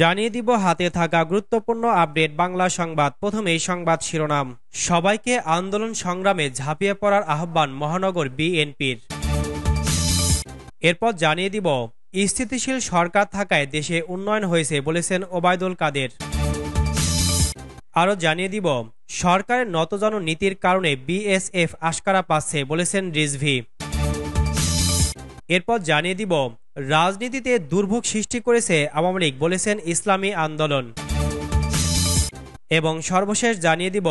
জানিয়ে দিব হাতে থাকা গুরুত্বপূর্ণ আপডেট বাংলা সংবাদ প্রথমে সংবাদ শিরোনাম সবাইকে আন্দোলন সংগ্রামে ঝাঁপিয়ে পড়ার আহ্বান মহানগর বিএনপির এরপর জানিয়ে দিব স্থিতিশীল সরকার থাকায় দেশে উন্নয়ন হয়েছে বলেছেন ওবায়দুল কাদের আরও জানিয়ে দিব সরকারের নতজন নীতির কারণে বিএসএফ আশকারা পাচ্ছে বলেছেন রিজভি এরপর জানিয়ে দিব রাজনীতিতে দুর্ভোগ সৃষ্টি করেছে আওয়ামী লীগ বলেছেন ইসলামী আন্দোলন এবং সর্বশেষ জানিয়ে দিব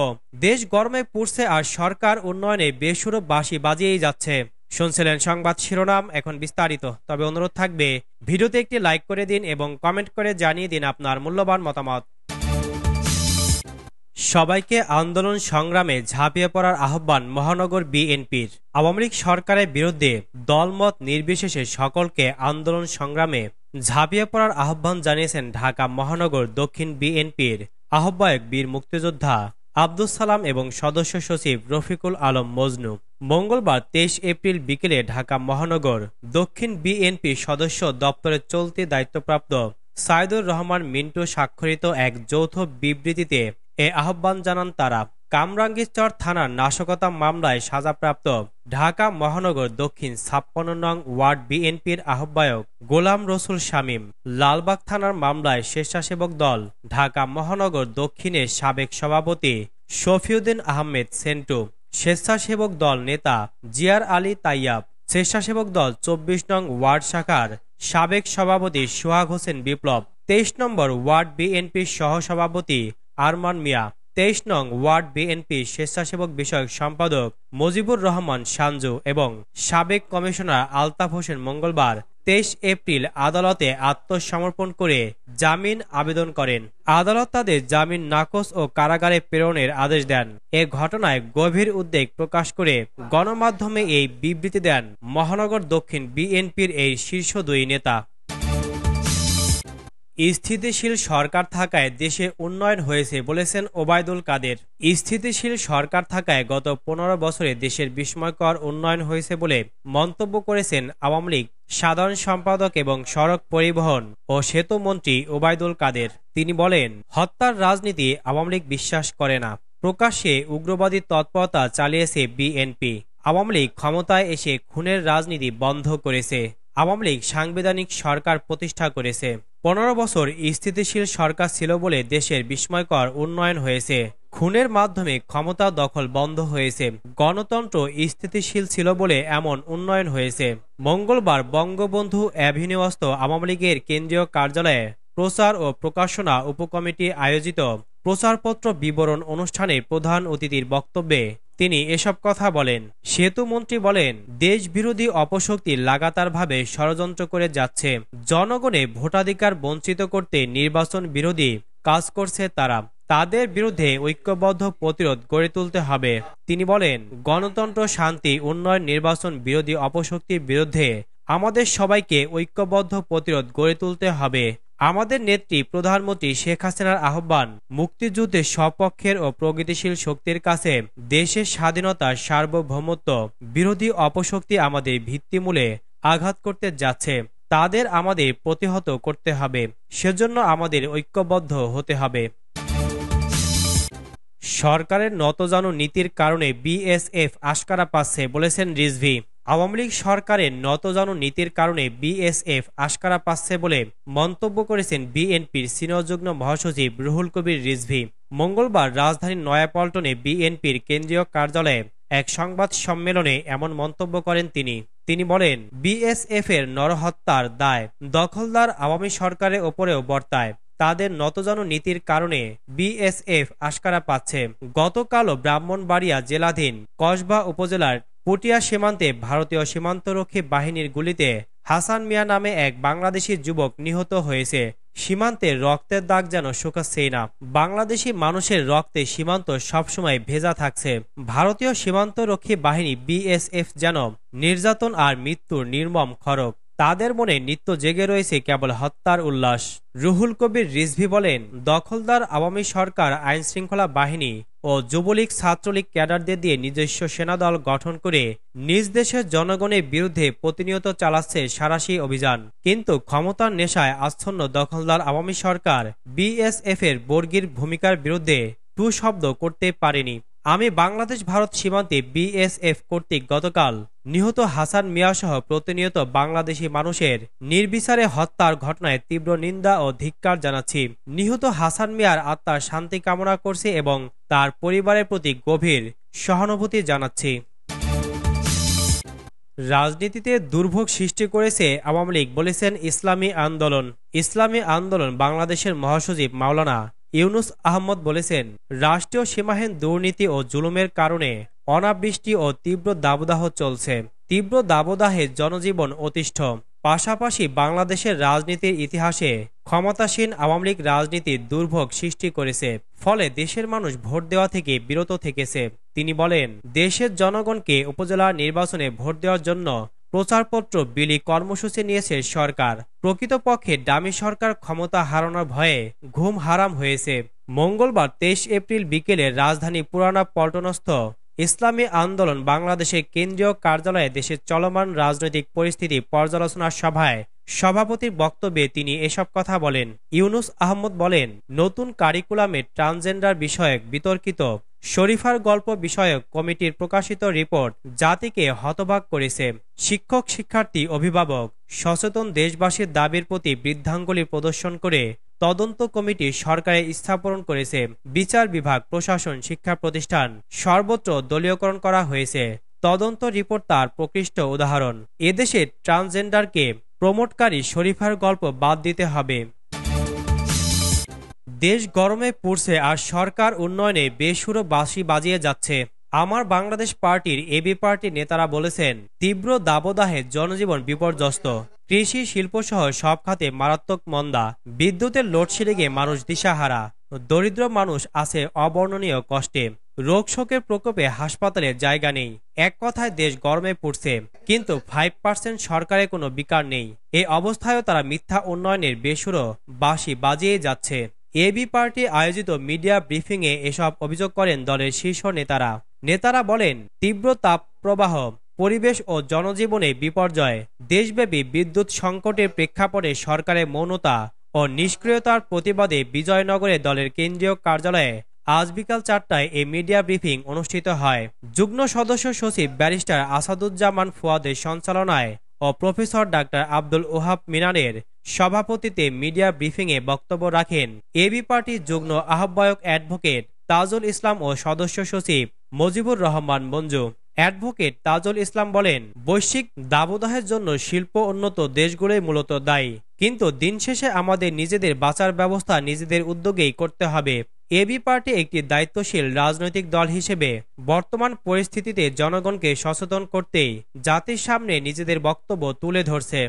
দেশ গরমে পড়ছে আর সরকার উন্নয়নে বেসুরব বাসি বাজিয়েই যাচ্ছে শুনছিলেন সংবাদ শিরোনাম এখন বিস্তারিত তবে অনুরোধ থাকবে ভিডিওতে একটি লাইক করে দিন এবং কমেন্ট করে জানিয়ে দিন আপনার মূল্যবান মতামত সবাইকে আন্দোলন সংগ্রামে ঝাঁপিয়ে পড়ার আহ্বান মহানগর বিএনপির আওয়ামী লীগ সরকারের বিরুদ্ধে দলমত নির্বিশেষে সকলকে আন্দোলন সংগ্রামে ঝাঁপিয়ে পড়ার আহ্বান জানিয়েছেন ঢাকা মহানগর দক্ষিণ বিএনপির আহ্বায়ক বীর মুক্তিযোদ্ধা আব্দুল সালাম এবং সদস্য সচিব রফিকুল আলম মজনু মঙ্গলবার তেইশ এপ্রিল বিকেলে ঢাকা মহানগর দক্ষিণ বিএনপি সদস্য দপ্তরে চলতি দায়িত্বপ্রাপ্ত সাইদুর রহমান মিন্টু স্বাক্ষরিত এক যৌথ বিবৃতিতে এ আহ্বান জানান তারা কামরাঙ্গিরচর থানার নাশকতা মামলায় সাজাপ্রাপ্ত ঢাকা মহানগর দক্ষিণ ছাপ্পান্ন নং ওয়ার্ড বিএনপির আহ্বায়ক গোলাম রসুল শামীম লালবাগ থানার মামলায় স্বেচ্ছাসেবক দল ঢাকা মহানগর দক্ষিণের সাবেক সভাপতি শফিউদ্দিন আহমেদ সেন্টু স্বেচ্ছাসেবক দল নেতা জিয়ার আলী তাইয়াব স্বেচ্ছাসেবক দল চব্বিশ নং ওয়ার্ড শাখার সাবেক সভাপতি সোহাগ হোসেন বিপ্লব তেইশ নম্বর ওয়ার্ড বিএনপির সহসভাপতি আরমান মিয়া তেইশ নং ওয়ার্ড বিএনপি স্বেচ্ছাসেবক বিষয়ক সম্পাদক মজিবুর রহমান সানজু এবং সাবেক কমিশনার আলতাফ হোসেন মঙ্গলবার তেইশ এপ্রিল আদালতে আত্মসমর্পণ করে জামিন আবেদন করেন আদালত তাদের জামিন নাকচ ও কারাগারে প্রেরণের আদেশ দেন এ ঘটনায় গভীর উদ্বেগ প্রকাশ করে গণমাধ্যমে এই বিবৃতি দেন মহানগর দক্ষিণ বিএনপির এই শীর্ষ দুই নেতা স্থিতিশীল সরকার থাকায় দেশে উন্নয়ন হয়েছে বলেছেন ওবায়দুল কাদের স্থিতিশীল সরকার থাকায় গত পনেরো বছরে দেশের বিস্ময়কর উন্নয়ন হয়েছে বলে মন্তব্য করেছেন আওয়ামী লীগ সাধারণ সম্পাদক এবং সড়ক পরিবহন ও সেতু মন্ত্রী ওবায়দুল কাদের তিনি বলেন হত্যার রাজনীতি আওয়ামী লীগ বিশ্বাস করে না প্রকাশ্যে উগ্রবাদী তৎপরতা চালিয়েছে বিএনপি আওয়ামী লীগ ক্ষমতায় এসে খুনের রাজনীতি বন্ধ করেছে আওয়ামী লীগ সাংবিধানিক সরকার প্রতিষ্ঠা করেছে পনেরো বছর স্থিতিশীল সরকার ছিল বলে দেশের বিস্ময়কর উন্নয়ন হয়েছে খুনের মাধ্যমে ক্ষমতা দখল বন্ধ হয়েছে গণতন্ত্র স্থিতিশীল ছিল বলে এমন উন্নয়ন হয়েছে মঙ্গলবার বঙ্গবন্ধু অ্যাভিনিউস্থ আওয়ামী লীগের কেন্দ্রীয় কার্যালয়ে প্রচার ও প্রকাশনা উপকমিটি আয়োজিত প্রচারপত্র বিবরণ অনুষ্ঠানে প্রধান অতিথির বক্তব্যে তিনি এসব কথা বলেন সেতু মন্ত্রী বলেন দেশ বিরোধী অপশক্তি লাগাতারভাবে ষড়যন্ত্র করে যাচ্ছে জনগণে ভোটাধিকার বঞ্চিত করতে নির্বাচন বিরোধী কাজ করছে তারা তাদের বিরুদ্ধে ঐক্যবদ্ধ প্রতিরোধ গড়ে তুলতে হবে তিনি বলেন গণতন্ত্র শান্তি উন্নয়ন নির্বাচন বিরোধী অপশক্তির বিরুদ্ধে আমাদের সবাইকে ঐক্যবদ্ধ প্রতিরোধ গড়ে তুলতে হবে আমাদের নেত্রী প্রধানমন্ত্রী শেখ হাসিনার আহ্বান মুক্তিযুদ্ধে সপক্ষের ও প্রগতিশীল শক্তির কাছে দেশের স্বাধীনতার সার্বভৌমত্ব বিরোধী অপশক্তি আমাদের ভিত্তিমূলে আঘাত করতে যাচ্ছে তাদের আমাদের প্রতিহত করতে হবে সেজন্য আমাদের ঐক্যবদ্ধ হতে হবে সরকারের নতজানু নীতির কারণে বিএসএফ আশকারা পাচ্ছে বলেছেন রিজভি আওয়ামী লীগ সরকারের নতজন নীতির কারণে বিএসএফ আশকারা পাচ্ছে বলে মন্তব্য করেছেন বিএনপির সিনিয়র যুগ্ম মহাসচিব রুহুল কবির রিজভি মঙ্গলবার রাজধানীর নয়াপল্টনে বিএনপির কেন্দ্রীয় কার্যালয়ে এক সংবাদ সম্মেলনে এমন মন্তব্য করেন তিনি তিনি বলেন বিএসএফ এর নরহত্যার দায় দখলদার আওয়ামী সরকারের ওপরেও বর্তায় তাদের নতজানু নীতির কারণে বিএসএফ আশকারা পাচ্ছে গতকালও ব্রাহ্মণবাড়িয়া জেলাধীন কসবা উপজেলার পটিয়া সীমান্তে ভারতীয় সীমান্তরক্ষী বাহিনীর গুলিতে হাসান মিয়া নামে এক বাংলাদেশি যুবক নিহত হয়েছে সীমান্তে রক্তের দাগ যেন শুকাচ্ছেই না বাংলাদেশি মানুষের রক্তে সীমান্ত সবসময় ভেজা থাকছে ভারতীয় সীমান্তরক্ষী বাহিনী বিএসএফ যেন নির্যাতন আর মৃত্যুর নির্মম খরক তাদের মনে নিত্য জেগে রয়েছে কেবল হত্যার উল্লাস রুহুল কবির রিজভি বলেন দখলদার আওয়ামী সরকার আইন শৃঙ্খলা বাহিনী ও যুবলীগ ছাত্রলীগ ক্যাডারদের দিয়ে নিজস্ব সেনাদল গঠন করে নিজ দেশের জনগণের বিরুদ্ধে প্রতিনিয়ত চালাচ্ছে সারাশি অভিযান কিন্তু ক্ষমতার নেশায় আচ্ছন্ন দখলদার আওয়ামী সরকার বিএসএফ এর বর্গির ভূমিকার বিরুদ্ধে টু শব্দ করতে পারেনি আমি বাংলাদেশ ভারত সীমান্তে বিএসএফ কর্তৃক গতকাল নিহত হাসান মিয়াসহ প্রতিনিয়ত বাংলাদেশি মানুষের নির্বিচারে হত্যার ঘটনায় তীব্র নিন্দা ও ধিক্কার জানাচ্ছি নিহত হাসান মিয়ার আত্মার শান্তি কামনা করছি এবং তার পরিবারের প্রতি গভীর সহানুভূতি জানাচ্ছি রাজনীতিতে দুর্ভোগ সৃষ্টি করেছে আওয়ামী লীগ বলেছেন ইসলামী আন্দোলন ইসলামী আন্দোলন বাংলাদেশের মহাসচিব মাওলানা ইউনুস আহমদ বলেছেন রাষ্ট্রীয় সীমাহীন দুর্নীতি ও জুলুমের কারণে অনাবৃষ্টি ও তীব্র দাবদাহ চলছে তীব্র দাবদাহে জনজীবন অতিষ্ঠ পাশাপাশি বাংলাদেশের রাজনীতির ইতিহাসে ক্ষমতাসীন আওয়ামী লীগ রাজনীতির দুর্ভোগ সৃষ্টি করেছে ফলে দেশের মানুষ ভোট দেওয়া থেকে বিরত থেকেছে তিনি বলেন দেশের জনগণকে উপজেলা নির্বাচনে ভোট দেওয়ার জন্য প্রচারপত্র বিলি কর্মসূচি নিয়েছে সরকার প্রকৃতপক্ষে ডামি সরকার ক্ষমতা হারানোর ভয়ে ঘুম হারাম হয়েছে মঙ্গলবার তেইশ এপ্রিল বিকেলে রাজধানী পুরানা পল্টনস্থ ইসলামী আন্দোলন বাংলাদেশের কেন্দ্রীয় কার্যালয়ে দেশের চলমান রাজনৈতিক পরিস্থিতি পর্যালোচনা সভায় সভাপতির বক্তব্যে তিনি এসব কথা বলেন ইউনুস আহমদ বলেন নতুন কারিকুলামে ট্রান্সজেন্ডার বিষয়ক বিতর্কিত শরীফার গল্প বিষয়ক কমিটির প্রকাশিত রিপোর্ট জাতিকে হতবাক করেছে শিক্ষক শিক্ষার্থী অভিভাবক সচেতন দেশবাসীর দাবির প্রতি বৃদ্ধাঙ্গুলি প্রদর্শন করে তদন্ত কমিটি সরকারে স্থাপন করেছে বিচার বিভাগ প্রশাসন শিক্ষা প্রতিষ্ঠান সর্বত্র দলীয়করণ করা হয়েছে তদন্ত রিপোর্ট তার প্রকৃষ্ট উদাহরণ এদেশে ট্রান্সজেন্ডারকে প্রমোটকারী শরীফার গল্প বাদ দিতে হবে দেশ গরমে পড়ছে আর সরকার উন্নয়নে বেসুরো বাঁশি বাজিয়ে যাচ্ছে আমার বাংলাদেশ পার্টির এবি পার্টির নেতারা বলেছেন তীব্র দাবদাহে জনজীবন বিপর্যস্ত কৃষি শিল্পসহ সব খাতে মারাত্মক মন্দা বিদ্যুতের লোডশেডিংয়ে মানুষ দিশাহারা দরিদ্র মানুষ আছে অবর্ণনীয় কষ্টে রোগ শোকের প্রকোপে হাসপাতালে জায়গা নেই এক কথায় দেশ গরমে পড়ছে কিন্তু ফাইভ পার্সেন্ট সরকারের কোনো বিকার নেই এই অবস্থায়ও তারা মিথ্যা উন্নয়নের বেসুরো বাসি বাজিয়ে যাচ্ছে এবি পার্টি আয়োজিত মিডিয়া ব্রিফিংয়ে এসব অভিযোগ করেন দলের শীর্ষ নেতারা নেতারা বলেন তীব্র তাপ প্রবাহ পরিবেশ ও জনজীবনে বিপর্যয় দেশব্যাপী বিদ্যুৎ সংকটের প্রেক্ষাপটে সরকারের মৌনতা ও নিষ্ক্রিয়তার প্রতিবাদে বিজয়নগরে দলের কেন্দ্রীয় কার্যালয়ে আজ বিকাল চারটায় এই মিডিয়া ব্রিফিং অনুষ্ঠিত হয় যুগ্ম সদস্য সচিব ব্যারিস্টার আসাদুজ্জামান ফুয়াদের সঞ্চালনায় ও প্রফেসর ডাক্তার আব্দুল ওহাব মিনারের সভাপতিতে মিডিয়া ব্রিফিংয়ে বক্তব্য রাখেন এবি পার্টির যুগ্ম আহ্বায়ক অ্যাডভোকেট তাজুল ইসলাম ও সদস্য সচিব মজিবুর রহমান মঞ্জু অ্যাডভোকেট তাজুল ইসলাম বলেন বৈশ্বিক দাবদাহের জন্য শিল্প উন্নত দেশগুলোই মূলত দায়ী কিন্তু দিন শেষে আমাদের নিজেদের বাঁচার ব্যবস্থা নিজেদের উদ্যোগেই করতে হবে এবি পার্টি একটি দায়িত্বশীল রাজনৈতিক দল হিসেবে বর্তমান পরিস্থিতিতে জনগণকে সচেতন করতেই জাতির সামনে নিজেদের বক্তব্য তুলে ধরছে